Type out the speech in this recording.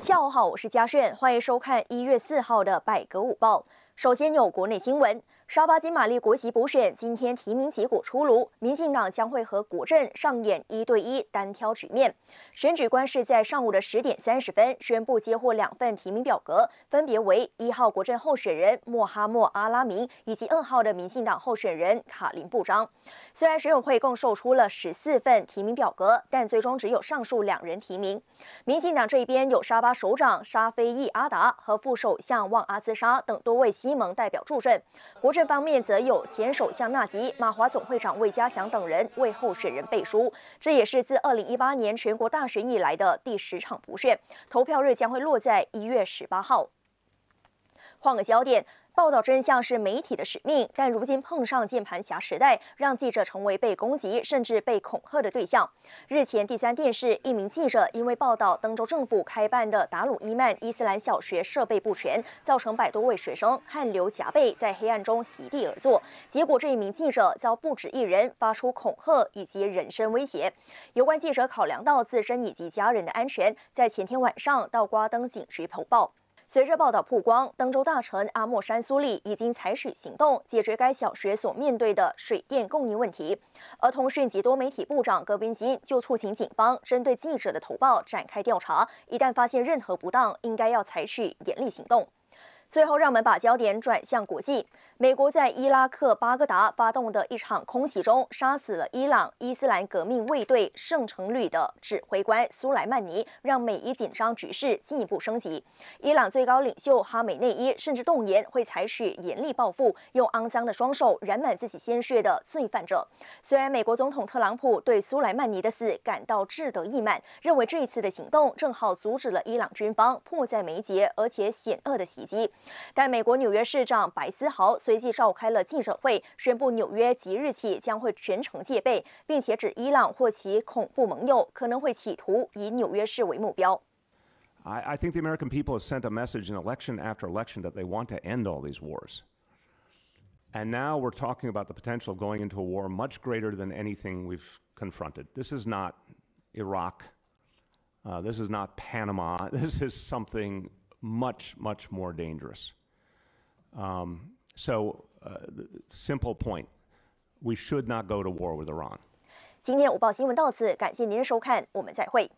下午好，我是嘉炫，欢迎收看一月四号的百格午报。首先有国内新闻。沙巴金玛丽国席补选今天提名结果出炉，民进党将会和国阵上演一对一单挑局面。选举官是在上午的十点三十分宣布接获两份提名表格，分别为一号国阵候选人莫哈莫阿拉明以及二号的民进党候选人卡林布章。虽然选委会共售出了十四份提名表格，但最终只有上述两人提名。民进党这边有沙巴首长沙菲易阿达和副首相旺阿兹沙等多位西盟代表助阵，国阵。方面则有前首相纳吉、马华总会长魏嘉祥等人为候选人背书，这也是自2018年全国大选以来的第十场补选，投票日将会落在一月十八号。换个焦点，报道真相是媒体的使命，但如今碰上键盘侠时代，让记者成为被攻击甚至被恐吓的对象。日前，第三电视一名记者因为报道登州政府开办的达鲁伊曼伊斯兰小学设备不全，造成百多位学生汗流浃背在黑暗中席地而坐，结果这一名记者遭不止一人发出恐吓以及人身威胁。有关记者考量到自身以及家人的安全，在前天晚上到瓜登警局投报。随着报道曝光，登州大臣阿莫山苏利已经采取行动，解决该小学所面对的水电供应问题。而通讯及多媒体部长格宾金就促请警方针对记者的投报展开调查，一旦发现任何不当，应该要采取严厉行动。最后，让我们把焦点转向国际。美国在伊拉克巴格达发动的一场空袭中，杀死了伊朗伊斯兰革命卫队圣城旅的指挥官苏莱曼尼，让美伊紧张局势进一步升级。伊朗最高领袖哈梅内伊甚至动言会采取严厉报复，用肮脏的双手染满自己鲜血的罪犯者。虽然美国总统特朗普对苏莱曼尼的死感到志得意满，认为这次的行动正好阻止了伊朗军方迫在眉睫而且险恶的袭击。但美国纽约市长白思豪随即召开了记者会，宣布纽约即日起将会全城戒备，并且指伊朗或其恐怖盟友可能会企图以纽约市为目标。I, I think the American people have sent a message in election after election that they want to end all these wars. And now we're talking about the potential of going into a war much greater than anything we've confronted. This is not Iraq. Uh, this is not Panama. This is something much, much more dangerous. Um, so, uh, simple point we should not go to war with Iran. 今天午报新闻到此，感谢您的收看，我们再会。